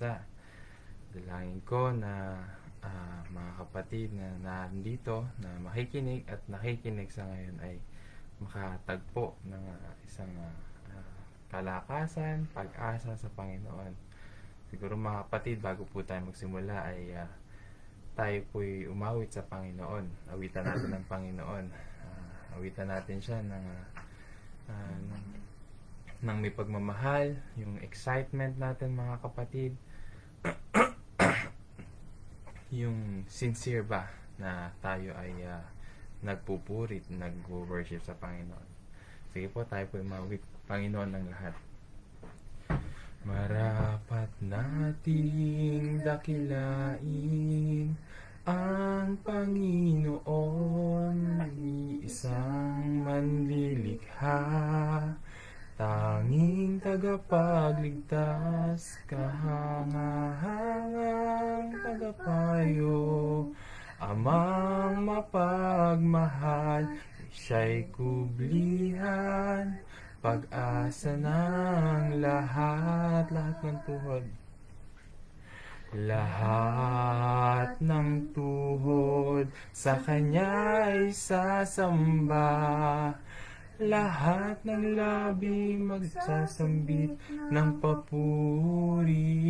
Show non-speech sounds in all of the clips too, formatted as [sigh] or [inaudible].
Wala. Dalangin ko na uh, mga kapatid na nandito, na makikinig at nakikinig sa ngayon ay makatagpo ng uh, isang uh, kalakasan, pag-asa sa Panginoon. Siguro mga kapatid, bago po tayo magsimula ay uh, tayo po'y umawit sa Panginoon. Awitan natin ng Panginoon. Uh, awitan natin siya ng, uh, uh, ng, ng may pagmamahal, yung excitement natin mga kapatid yung sincere ba na tayo ay uh, ah, nagpupurit, nag-worship sa Panginoon. Sige po, tayo po mawit Panginoon ng lahat. Marapat nating dakilain ang Panginoon tagapagligtas, kahangahangang tagapayo, amang mapagmahal, siya'y kublihan, pag-asa ng lahat, lahat ng tuhod. Lahat ng tuhod sa kanya ay sasamba. Lahat ng labi magsasambit ng papuri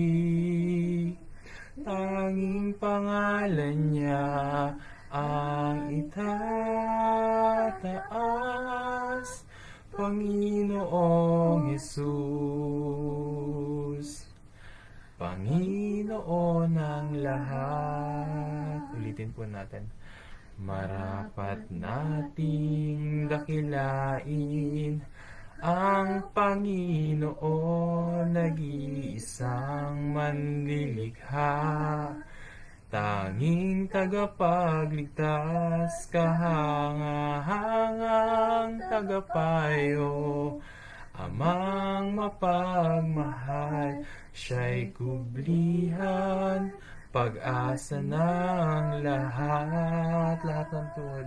Tanging pangalan niya ang itataas Panginoong Jesus Panginoon ng lahat Ulitin po natin Marapat nating dakilain ang Panginoon nag-iisang manlilikha. Tanging tagapagligtas, kahangahangang tagapayo, amang mapagmahal, siya'y kublihan, pag-asa ng lahat, lahat ng tuhod.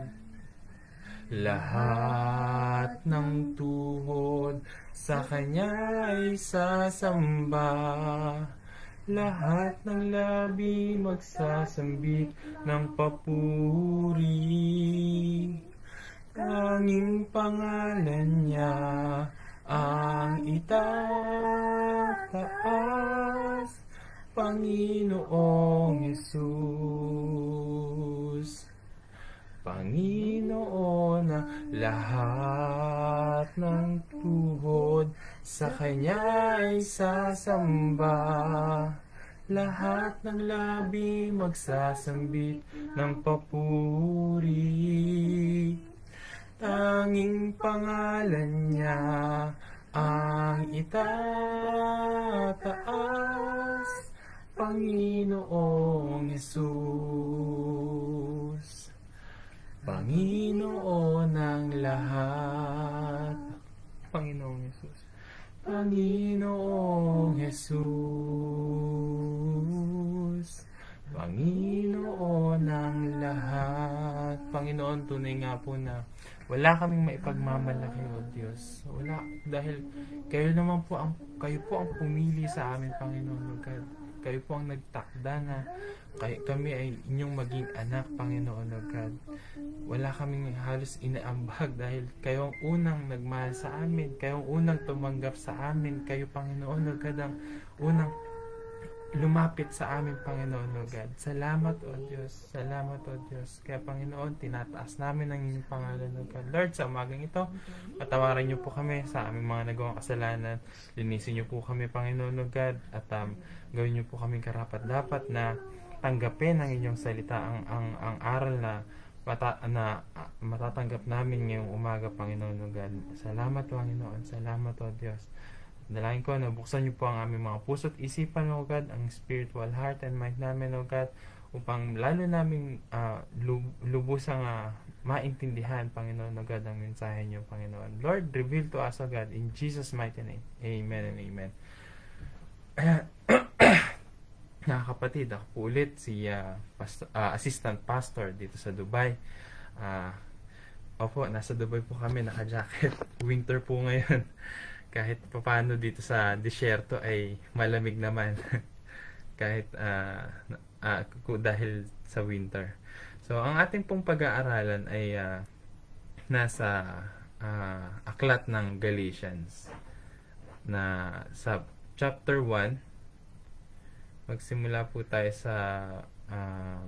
Lahat ng tuhod sa kanya ay sasamba. Lahat ng labi magsasambit ng papuri. Tanging pangalan niya ang itataas. Panginoong Yesus. Panginoon na lahat ng tuhod sa Kanya ay sasamba. Lahat ng labi magsasambit ng papuri. Tanging pangalan niya ang itataas. Panginoong Jesus, Panginoon ng lahat. Panginoong Jesus. Panginoong Jesus, Panginoon ng lahat. Panginoon, tunay nga po na wala kaming maipagmamalaki, O Diyos. Wala, dahil kayo naman po ang, kayo po ang pumili sa amin, Panginoon. Magkat kayo po ang nagtakda na kay, kami ay inyong maging anak, Panginoon o God. Wala kaming halos inaambag [laughs] dahil kayo ang unang nagmahal sa amin, kayo ang unang tumanggap sa amin, kayo, Panginoon o God, ang unang lumapit sa amin, Panginoon, O God. Salamat, O Diyos. Salamat, O Diyos. Kaya, Panginoon, tinataas namin ang inyong pangalan, O God. Lord, sa umagang ito, patawarin niyo po kami sa aming mga nagawang kasalanan. Linisin niyo po kami, Panginoon, O God. At um, gawin niyo po kaming karapat-dapat na tanggapin ang inyong salita, ang, ang, ang aral na mata, na ah, matatanggap namin ngayong umaga, Panginoon, O God. Salamat, Panginoon. Salamat, O Diyos. Dalayan ko na buksan niyo po ang aming mga puso at isipan, O God, ang spiritual heart and mind namin, O God, upang lalo naming uh, lub- lubusang uh, maintindihan, Panginoon, O God, ang mensahe niyo, Panginoon. Lord, reveal to us, O God, in Jesus' mighty name. Amen and amen. [clears throat] Mga kapatid, ako po ulit si uh, ah, pastor, uh, assistant pastor dito sa Dubai. Uh, opo, nasa Dubai po kami, naka-jacket. [laughs] Winter po ngayon kahit papano dito sa disyerto ay malamig naman [laughs] kahit uh, uh, dahil sa winter. So ang ating pong pag-aaralan ay uh, nasa uh, aklat ng Galatians na sa chapter 1 magsimula po tayo sa uh,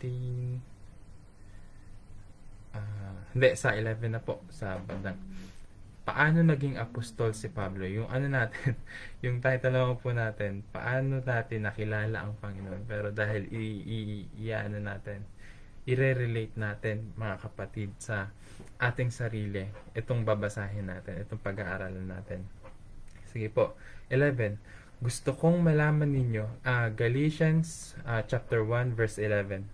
15 uh, hindi sa 11 na po sa bandang paano naging apostol si Pablo? Yung ano natin, [laughs] yung title lang po natin, paano natin nakilala ang Panginoon? Pero dahil i, i, i ano natin, i-relate natin mga kapatid sa ating sarili itong babasahin natin, itong pag-aaralan natin. Sige po. 11. Gusto kong malaman ninyo, uh, Galatians uh, chapter 1 verse 11.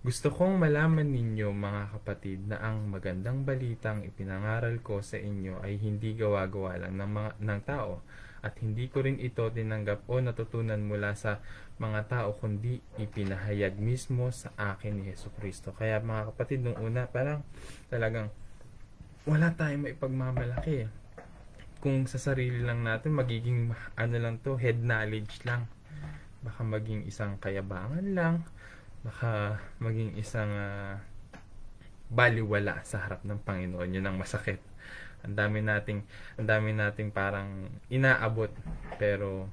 Gusto kong malaman ninyo mga kapatid na ang magandang balitang ipinangaral ko sa inyo ay hindi gawa-gawa lang ng, mga, ng tao at hindi ko rin ito tinanggap o natutunan mula sa mga tao kundi ipinahayag mismo sa akin ni Yesu Kristo. Kaya mga kapatid, nung una parang talagang wala tayong maipagmamalaki. Kung sa sarili lang natin, magiging ano lang to, head knowledge lang. Baka maging isang kayabangan lang maka maging isang uh, baliwala sa harap ng Panginoon. Yun ang masakit. Ang dami nating ang dami nating parang inaabot pero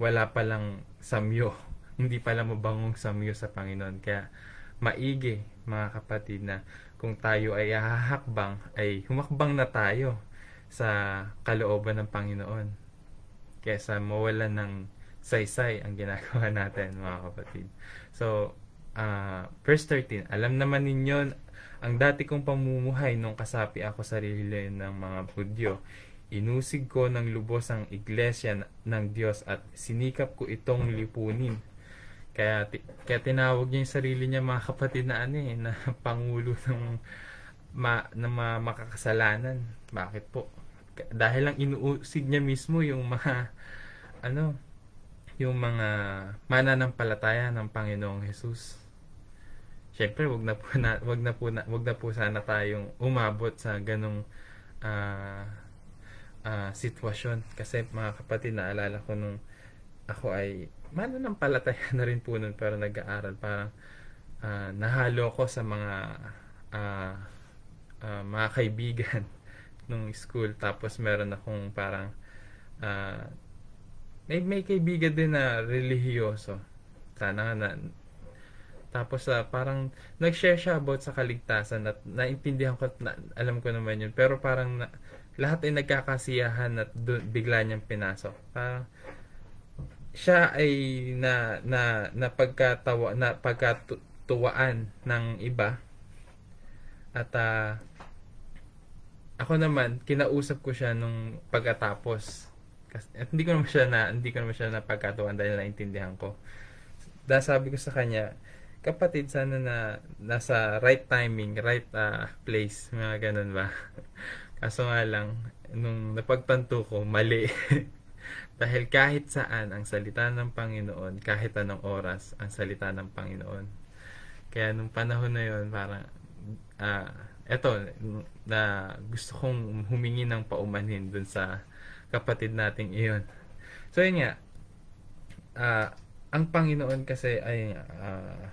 wala pa lang samyo. [laughs] Hindi pa lang mabangong samyo sa Panginoon. Kaya maigi mga kapatid na kung tayo ay hahakbang ay humakbang na tayo sa kalooban ng Panginoon kaysa mawala ng saysay ang ginagawa [laughs] natin mga kapatid. So, uh, verse 13, alam naman ninyo ang dati kong pamumuhay nung kasapi ako sa sarili ng mga budyo. Inusig ko ng lubos ang iglesia ng Diyos at sinikap ko itong lipunin. Kaya, kaya tinawag niya yung sarili niya mga kapatid na ano eh, na [laughs] pangulo ng ma, na ma, makakasalanan. Bakit po? Dahil lang inuusig niya mismo yung mga ano, yung mga mananampalataya ng Panginoong Hesus syempre wag na po na wag na po na wag na po sana tayong umabot sa ganong uh, uh, sitwasyon kasi mga kapatid naalala ko nung ako ay mananampalataya [laughs] na rin po nun pero nag-aaral parang uh, nahalo ko sa mga uh, uh, mga kaibigan [laughs] nung school tapos meron akong parang uh, may, may kaibigan din na religyoso sana na tapos uh, parang nag-share siya about sa kaligtasan at naintindihan ko at na, alam ko naman yun. Pero parang na, lahat ay nagkakasiyahan at dun, bigla niyang pinasok. Parang siya ay na na na pagkatawa na pagkatuwaan ng iba at uh, ako naman kinausap ko siya nung pagkatapos kasi hindi ko naman siya na hindi ko naman siya napagkatuwaan dahil naintindihan ko dahil sabi ko sa kanya kapatid sana na nasa right timing, right uh, place, mga ganun ba. [laughs] Kaso nga lang, nung napagtanto ko, mali. [laughs] Dahil kahit saan ang salita ng Panginoon, kahit anong oras ang salita ng Panginoon. Kaya nung panahon na yon parang, uh, eto, na gusto kong humingi ng paumanhin dun sa kapatid nating iyon. So yun nga, uh, ang Panginoon kasi ay uh,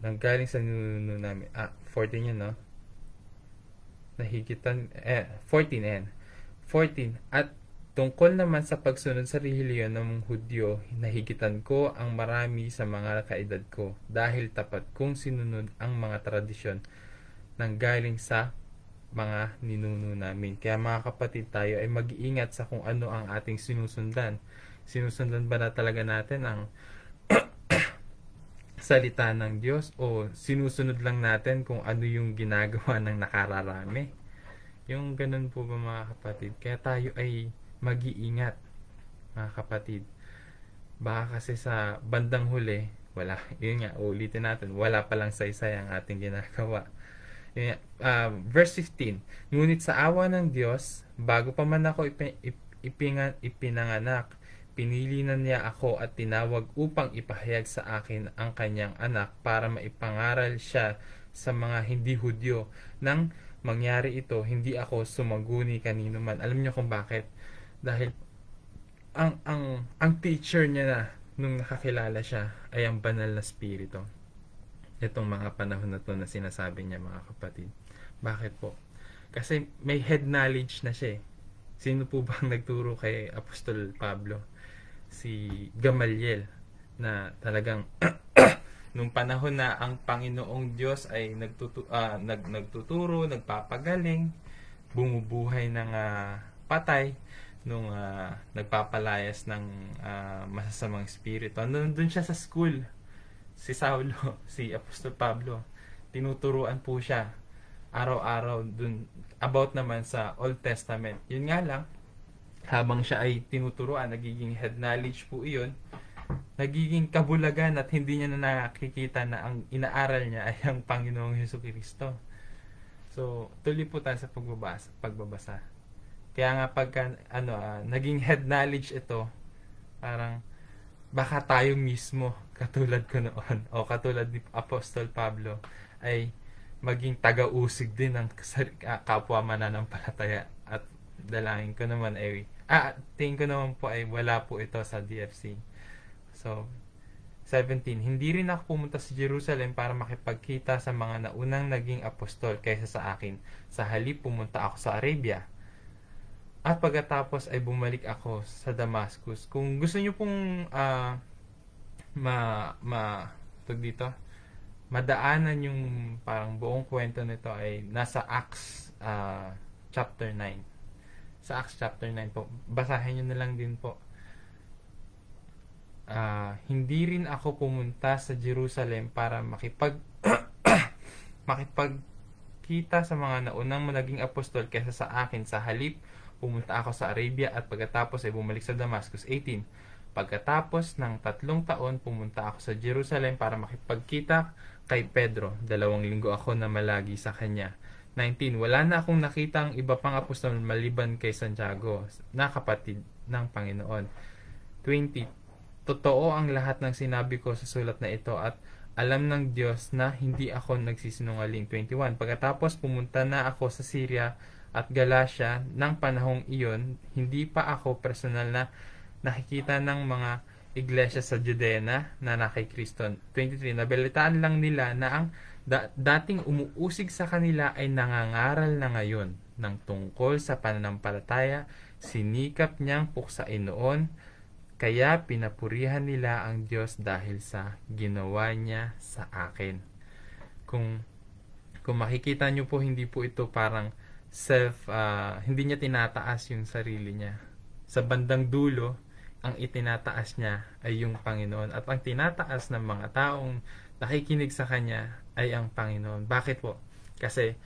galing sa nuno namin. Ah, 14 yun, no? Nahigitan, eh, 14, ayan. 14. At tungkol naman sa pagsunod sa relihiyon ng Hudyo, nahigitan ko ang marami sa mga kaedad ko dahil tapat kong sinunod ang mga tradisyon nang galing sa mga ninuno namin. Kaya mga kapatid tayo ay mag-iingat sa kung ano ang ating sinusundan. Sinusundan ba na talaga natin ang salita ng Diyos o sinusunod lang natin kung ano yung ginagawa ng nakararami. Yung ganun po ba mga kapatid? Kaya tayo ay mag-iingat mga kapatid. Baka kasi sa bandang huli, wala, yun nga, ulitin natin, wala palang saysay ang ating ginagawa. Yun nga, uh, verse 15, Ngunit sa awa ng Diyos, bago pa man ako ipi- ipinanganak, pinili na niya ako at tinawag upang ipahayag sa akin ang kanyang anak para maipangaral siya sa mga hindi Hudyo. Nang mangyari ito, hindi ako sumaguni kanino man. Alam niyo kung bakit? Dahil ang ang ang teacher niya na nung nakakilala siya ay ang banal na spirito. Itong mga panahon na to na sinasabi niya mga kapatid. Bakit po? Kasi may head knowledge na siya eh. Sino po bang nagturo kay Apostol Pablo? si Gamaliel na talagang [clears throat] nung panahon na ang Panginoong Diyos ay nagtutu uh, nag nagtuturo, nagpapagaling, bumubuhay ng uh, patay nung uh, nagpapalayas ng uh, masasamang espiritu. Ano, nandun siya sa school. Si Saulo, [laughs] si Apostol Pablo, tinuturuan po siya araw-araw dun about naman sa Old Testament. Yun nga lang, habang siya ay tinuturuan, nagiging head knowledge po iyon, nagiging kabulagan at hindi niya na nakikita na ang inaaral niya ay ang Panginoong Heso Kristo. So, tuloy po tayo sa pagbabasa. pagbabasa. Kaya nga pagka, ano, uh, naging head knowledge ito, parang baka tayo mismo, katulad ko noon, [laughs] o katulad ni Apostol Pablo, ay maging taga-usig din ng ah, kapwa mananampalataya dalain ko naman ay ah, tingin ko naman po ay wala po ito sa DFC. So, 17. Hindi rin ako pumunta sa Jerusalem para makipagkita sa mga naunang naging apostol kaysa sa akin. Sa halip pumunta ako sa Arabia. At pagkatapos ay bumalik ako sa Damascus. Kung gusto niyo pong uh, ma ma tag dito madaanan yung parang buong kwento nito ay nasa Acts uh, chapter 9 sa Acts chapter 9 po. Basahin nyo na lang din po. Uh, hindi rin ako pumunta sa Jerusalem para makipag [coughs] makipagkita sa mga naunang malaging apostol kaysa sa akin. Sa halip, pumunta ako sa Arabia at pagkatapos ay bumalik sa Damascus 18. Pagkatapos ng tatlong taon, pumunta ako sa Jerusalem para makipagkita kay Pedro. Dalawang linggo ako na malagi sa kanya. 19. Wala na akong nakitang iba pang apostol maliban kay Santiago na kapatid ng Panginoon. 20. Totoo ang lahat ng sinabi ko sa sulat na ito at alam ng Diyos na hindi ako nagsisinungaling. 21. Pagkatapos pumunta na ako sa Syria at Galacia ng panahong iyon, hindi pa ako personal na nakikita ng mga iglesia sa Judea na, na Kristo. 23. Nabalitaan lang nila na ang da- dating umuusig sa kanila ay nangangaral na ngayon ng tungkol sa pananampalataya, sinikap niyang puksain noon, kaya pinapurihan nila ang Diyos dahil sa ginawa niya sa akin. Kung kung makikita niyo po hindi po ito parang self uh, hindi niya tinataas yung sarili niya. Sa bandang dulo, ang itinataas niya ay yung Panginoon at ang tinataas ng mga taong nakikinig sa kanya ay ang Panginoon. Bakit po? Kasi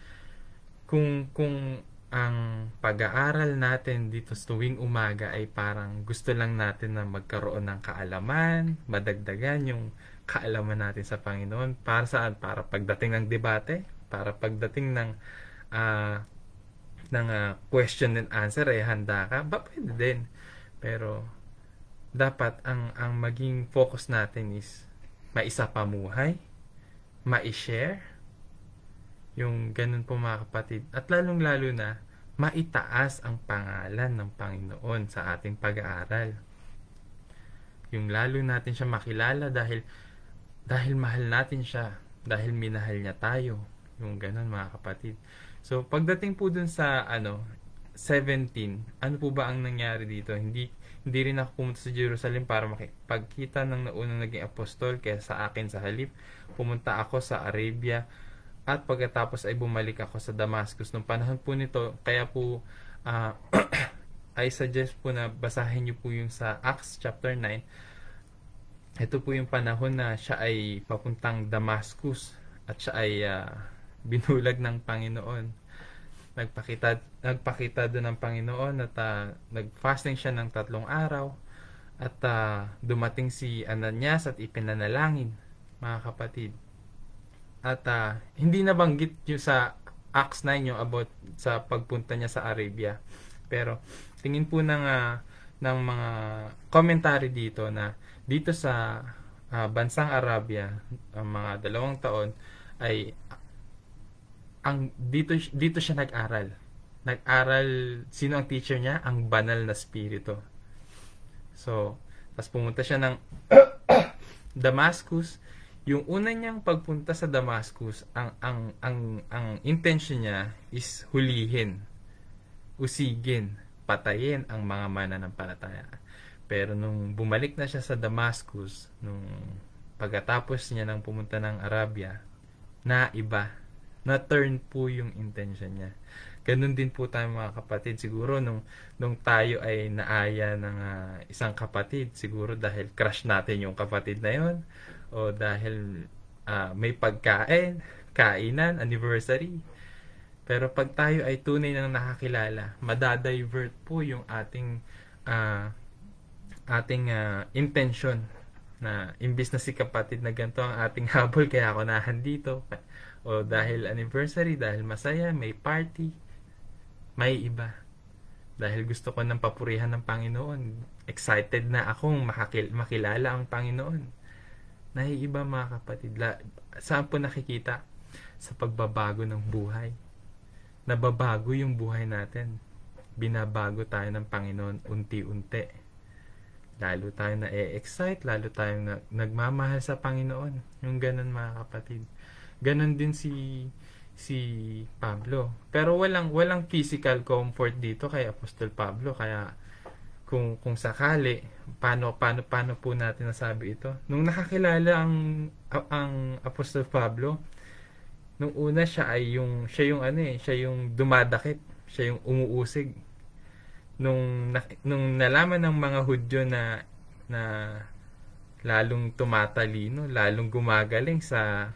kung kung ang pag-aaral natin dito tuwing umaga ay parang gusto lang natin na magkaroon ng kaalaman, madagdagan yung kaalaman natin sa Panginoon. Para saan? Para pagdating ng debate, para pagdating ng uh, ng uh, question and answer eh handa ka, ba pwede din. Pero dapat ang ang maging focus natin is maisa pamuhay, ma-share. Yung ganun po mga kapatid. At lalong-lalo na, maitaas ang pangalan ng Panginoon sa ating pag-aaral. Yung lalo natin siya makilala dahil dahil mahal natin siya, dahil minahal niya tayo. Yung ganun mga kapatid. So pagdating po dun sa ano 17, ano po ba ang nangyari dito? Hindi hindi rin ako pumunta sa Jerusalem para makipagkita ng naunang naging apostol kaya sa akin sa halip, pumunta ako sa Arabia at pagkatapos ay bumalik ako sa Damascus. Nung panahon po nito, kaya po uh, [clears throat] I suggest po na basahin niyo po yung sa Acts chapter 9. Ito po yung panahon na siya ay papuntang Damascus at siya ay uh, binulag ng Panginoon nagpakita nagpakita doon ng Panginoon at uh, nagfasting siya ng tatlong araw at uh, dumating si Ananias at ipinanalangin mga kapatid at uh, hindi nabanggit yung sa Acts 9 yung about sa pagpunta niya sa Arabia pero tingin po ng uh, ng mga commentary dito na dito sa uh, bansang Arabia ang mga dalawang taon ay ang dito dito siya nag-aral. Nag-aral sino ang teacher niya? Ang banal na spirito. So, tapos pumunta siya ng [coughs] Damascus. Yung una niyang pagpunta sa Damascus, ang ang ang ang intention niya is hulihin, usigin, patayin ang mga mananampalataya. Pero nung bumalik na siya sa Damascus, nung pagkatapos niya nang pumunta ng Arabia, na iba na-turn po yung intention niya. Ganun din po tayo mga kapatid. Siguro nung, nung tayo ay naaya ng uh, isang kapatid, siguro dahil crush natin yung kapatid na yon o dahil uh, may pagkain, kainan, anniversary. Pero pag tayo ay tunay nang nakakilala, madadivert po yung ating uh, ating uh, intention na imbis na si kapatid na ganito ang ating [laughs] habol kaya ako nahan dito o dahil anniversary, dahil masaya, may party, may iba. Dahil gusto ko ng papurihan ng Panginoon, excited na akong makakil- makilala ang Panginoon. Naiiba mga kapatid. La- saan po nakikita? Sa pagbabago ng buhay. Nababago yung buhay natin. Binabago tayo ng Panginoon unti-unti lalo tayo na-excite, lalo tayong na- nagmamahal sa Panginoon. Yung ganun mga kapatid ganun din si si Pablo. Pero walang walang physical comfort dito kay Apostol Pablo kaya kung kung sakali paano paano paano po natin nasabi ito. Nung nakakilala ang ang Apostol Pablo, nung una siya ay yung siya yung ano eh, siya yung dumadakip, siya yung umuusig. Nung nung nalaman ng mga Hudyo na na lalong tumatalino, lalong gumagaling sa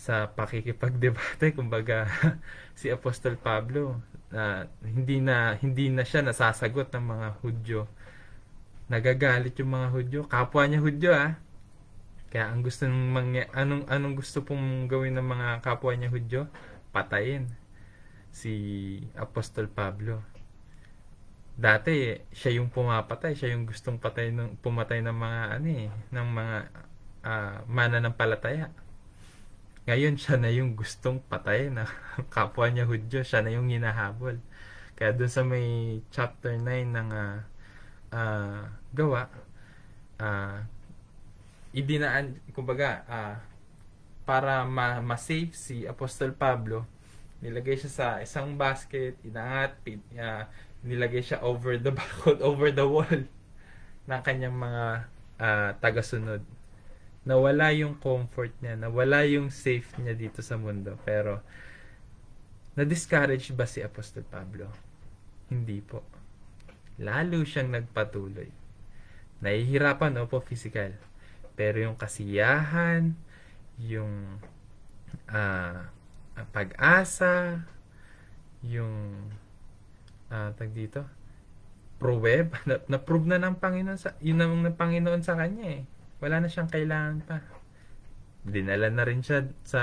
sa pakikipagdebate [laughs] kumbaga si Apostol Pablo na uh, hindi na hindi na siya nasasagot ng mga Hudyo. Nagagalit yung mga Hudyo, kapwa niya Hudyo ah. Kaya ang gusto ng mga anong anong gusto pong gawin ng mga kapwa niya Hudyo, patayin si Apostol Pablo. Dati siya yung pumapatay, siya yung gustong patay ng pumatay ng mga ano eh, ng mga uh, mananampalataya. Ngayon, siya na yung gustong patay na [laughs] kapwa niya Hudyo. Siya na yung hinahabol. Kaya doon sa may chapter 9 ng uh, uh, gawa, uh, idinaan, kumbaga, uh, para ma- ma-save si Apostol Pablo, nilagay siya sa isang basket, inangat, pin, uh, nilagay siya over the [laughs] backwood, over the wall ng kanyang mga uh, tagasunod nawala yung comfort niya, nawala yung safe niya dito sa mundo. Pero, na-discourage ba si Apostol Pablo? Hindi po. Lalo siyang nagpatuloy. Nahihirapan, po physical. Pero yung kasiyahan, yung uh, pag-asa, yung uh, tag dito, proweb, [laughs] na, na-prove na ng Panginoon sa, yun ng Panginoon sa kanya eh wala na siyang kailangan pa. Dinala na rin siya sa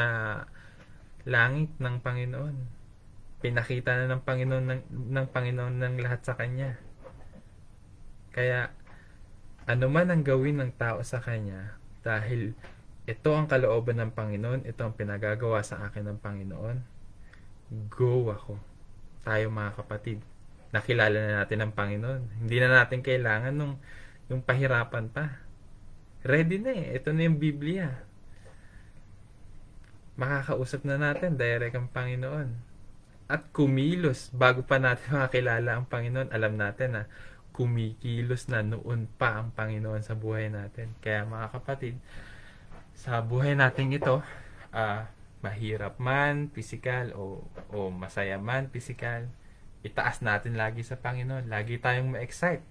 langit ng Panginoon. Pinakita na ng Panginoon ng, ng Panginoon ng lahat sa kanya. Kaya ano man ang gawin ng tao sa kanya dahil ito ang kalooban ng Panginoon, ito ang pinagagawa sa akin ng Panginoon. Go ako. Tayo mga kapatid nakilala na natin ang Panginoon. Hindi na natin kailangan nung, yung pahirapan pa ready na eh. Ito na yung Biblia. Makakausap na natin direct ang Panginoon. At kumilos, bago pa natin [laughs] makakilala ang Panginoon, alam natin na kumikilos na noon pa ang Panginoon sa buhay natin. Kaya mga kapatid, sa buhay natin ito, uh, mahirap man, physical, o, o masaya man, physical, itaas natin lagi sa Panginoon. Lagi tayong ma-excite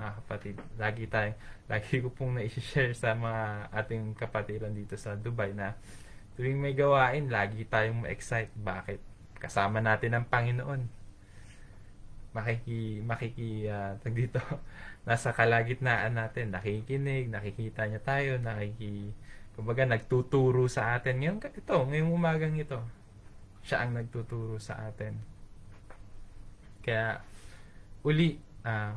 mga kapatid. Lagi tayong, [laughs] lagi ko pong naisishare sa mga ating kapatiran dito sa Dubai na tuwing may gawain, lagi tayong ma-excite. Bakit? Kasama natin ang Panginoon. Makiki, makiki, uh, dito, [laughs] nasa kalagitnaan natin, nakikinig, nakikita niya tayo, nakiki, kumbaga nagtuturo sa atin. Ngayon, ito, ngayong umagang ito, siya ang nagtuturo sa atin. Kaya, uli, uh,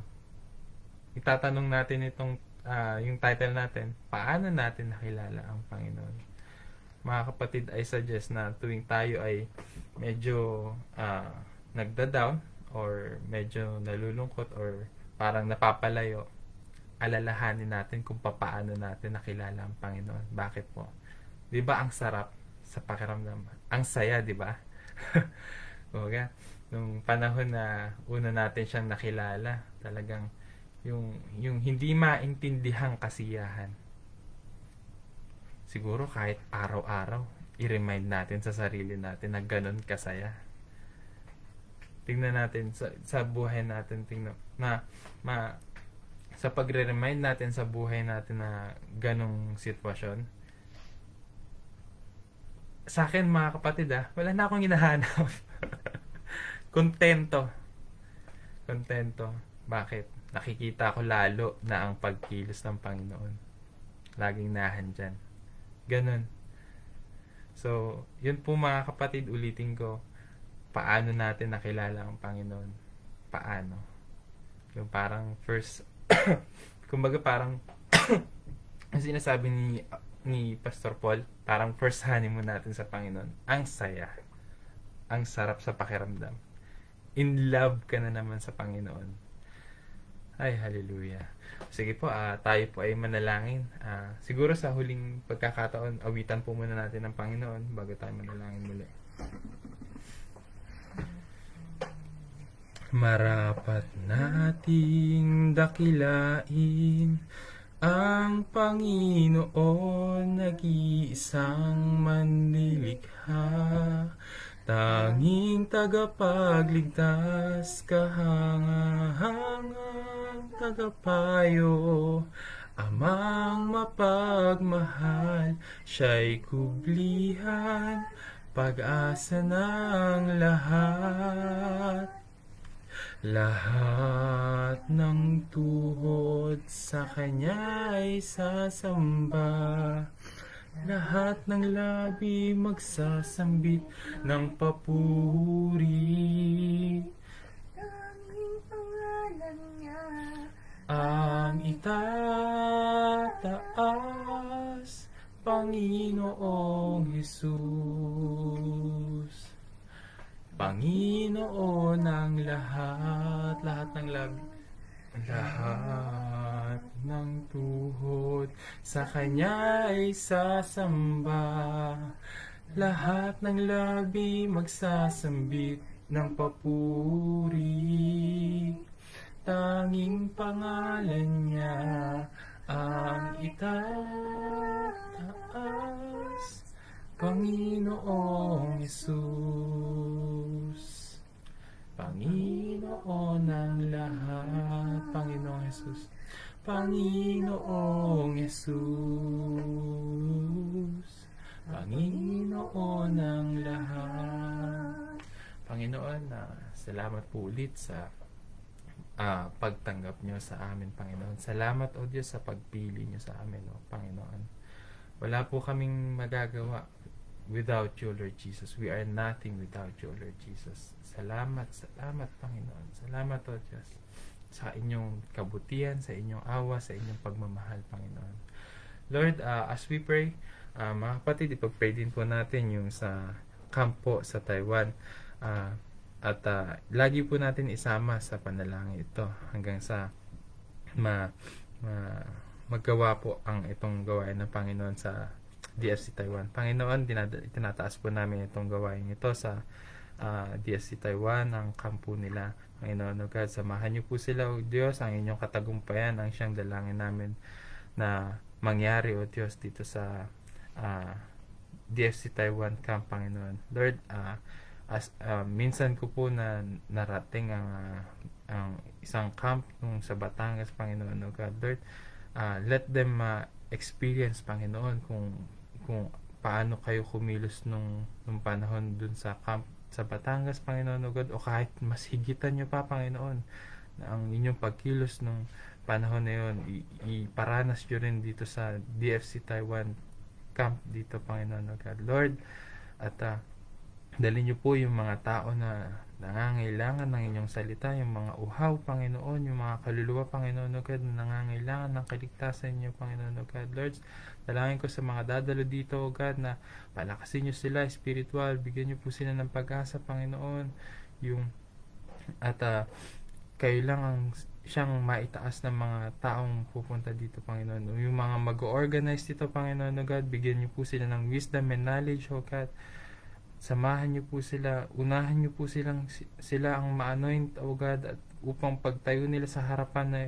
itatanong natin itong uh, yung title natin, paano natin nakilala ang Panginoon? Mga kapatid, I suggest na tuwing tayo ay medyo uh, nagda-down or medyo nalulungkot or parang napapalayo, alalahanin natin kung paano natin nakilala ang Panginoon. Bakit po? 'Di ba ang sarap sa pakiramdam? Ang saya, 'di ba? [laughs] Kumbaga, nung panahon na una natin siyang nakilala, talagang yung yung hindi maintindihang kasiyahan siguro kahit araw-araw i-remind natin sa sarili natin na ganun kasaya tingnan natin sa, sa buhay natin tingnan na ma sa pagre-remind natin sa buhay natin na ganong sitwasyon sa akin mga kapatid ah, wala na akong hinahanap. [laughs] kontento. Kontento. Bakit? nakikita ko lalo na ang pagkilos ng Panginoon. Laging nahan nahandyan. Ganun. So, yun po mga kapatid, ulitin ko, paano natin nakilala ang Panginoon? Paano? Yung parang first, [coughs] kumbaga parang, [coughs] yung sinasabi ni, ni Pastor Paul, parang first honeymoon natin sa Panginoon. Ang saya. Ang sarap sa pakiramdam. In love ka na naman sa Panginoon ay, hallelujah. Sige po, uh, tayo po ay manalangin. Uh, siguro sa huling pagkakataon, awitan po muna natin ng Panginoon bago tayo manalangin muli. Marapat nating dakilain ang Panginoon nag-iisang manlilikha Tanging tagapagligtas, kahangahangang tagapayo, Amang mapagmahal, siya'y kublihan, pag-asa ng lahat. Lahat ng tuhod sa kanya'y sasamba. Lahat ng labi magsasambit ng papuri. Daming pangalan niya ang itataas, Panginoong Jesus. Panginoon ng lahat, lahat ng labi lahat ng tuhod sa kanya ay sasamba Lahat ng labi magsasambit ng papuri Tanging pangalan niya ang itataas Panginoong Isus Panginoong Panginoon ng lahat, Panginoong Jesus. Panginoong Jesus. Panginoon ng lahat. Panginoon, uh, salamat po ulit sa uh, pagtanggap nyo sa amin, Panginoon. Salamat, O Diyos, sa pagpili nyo sa amin, O Panginoon. Wala po kaming magagawa, without you, Lord Jesus. We are nothing without you, Lord Jesus. Salamat, salamat, Panginoon. Salamat, O Diyos, sa inyong kabutihan, sa inyong awa, sa inyong pagmamahal, Panginoon. Lord, uh, as we pray, uh, mga kapatid, ipag-pray din po natin yung sa kampo sa Taiwan. Uh, at uh, lagi po natin isama sa panalangin ito hanggang sa ma, ma, magawa po ang itong gawain ng Panginoon sa DFC Taiwan. Panginoon, tinataas po namin itong gawain ito sa uh, ah, DFC Taiwan, ang kampo nila. Panginoon, O oh God, samahan niyo po sila, O oh Diyos, ang inyong katagumpayan, ang siyang dalangin namin na mangyari, O oh Diyos, dito sa uh, ah, DFC Taiwan Camp, Panginoon. Lord, uh, as, uh, minsan ko po na narating ang, uh, ang isang camp nung sa Batangas, Panginoon, O God, Lord, uh, let them uh, experience, Panginoon, kung kung paano kayo kumilos nung, nung panahon dun sa camp sa Batangas, Panginoon o God, o kahit mas higitan nyo pa, Panginoon, na ang inyong pagkilos nung panahon na yun, iparanas nyo rin dito sa DFC Taiwan camp dito, Panginoon o God. Lord, at uh, ah, dali nyo po yung mga tao na Nangangailangan ng inyong salita, yung mga uhaw, Panginoon, yung mga kaluluwa, Panginoon, O God, na nangangailangan ng kaligtasan niyo, Panginoon, O God, Lords. Dalangin ko sa mga dadalo dito, O God, na palakasin niyo sila, spiritual, bigyan niyo po sila ng pag-asa, Panginoon, yung, at, uh, kayo lang ang siyang maitaas ng mga taong pupunta dito, Panginoon. Yung mga mag-organize dito, Panginoon, O God, bigyan niyo po sila ng wisdom and knowledge, O God. Samahan niyo po sila, unahan niyo po silang sila ang ma-anoint, O God, at upang pagtayo nila sa harapan ay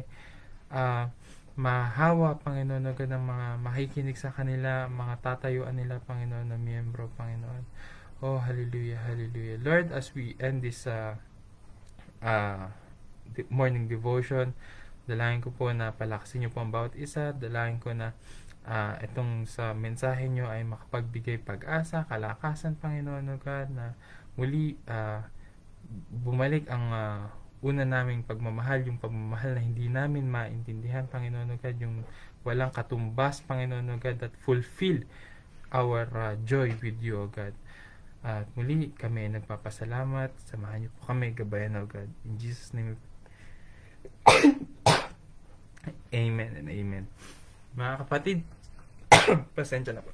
uh, mahawa, Panginoon, O God, ng mga makikinig sa kanila, mga tatayuan nila, Panginoon, na miyembro, Panginoon. Oh, hallelujah, hallelujah. Lord, as we end this uh, uh, morning devotion, dalangin ko po na palakasin niyo po ang bawat isa, dalangin ko na uh, itong sa mensahe nyo ay makapagbigay pag-asa, kalakasan, Panginoon o God, na muli uh, bumalik ang uh, una naming pagmamahal, yung pagmamahal na hindi namin maintindihan, Panginoon o God, yung walang katumbas, Panginoon o God, that fulfill our uh, joy with you, O God. At uh, muli kami ay nagpapasalamat. Samahan niyo po kami, gabayan, O God. In Jesus' name, [coughs] amen and amen. Mga kapatid, [coughs] Pasensya na po.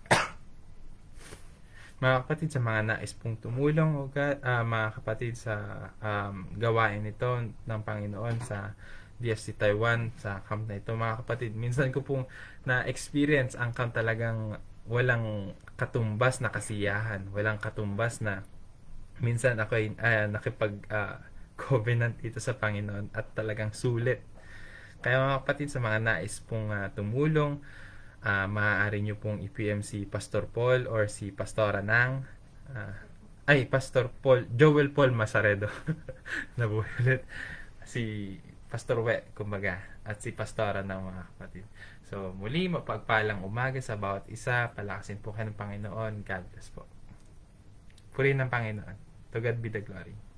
mga kapatid, sa mga nais pong tumulong o uh, mga kapatid sa um, gawain ito ng Panginoon sa DSC Taiwan sa camp na ito mga kapatid. Minsan ko pong na-experience ang camp talagang walang katumbas na kasiyahan, walang katumbas na minsan ako ay uh, nakipag uh, covenant dito sa Panginoon at talagang sulit. Kaya mga kapatid sa mga nais pong uh, tumulong, uh, maaari nyo pong i-PM si Pastor Paul or si Pastora Nang. Uh, ay, Pastor Paul, Joel Paul Masaredo. [laughs] Nabuhay ulit. Si Pastor We, kumbaga, at si Pastora ng mga kapatid. So, muli, mapagpalang umaga sa bawat isa. Palakasin po kayo ng Panginoon. God bless po. Purihin ng Panginoon. To God be the glory.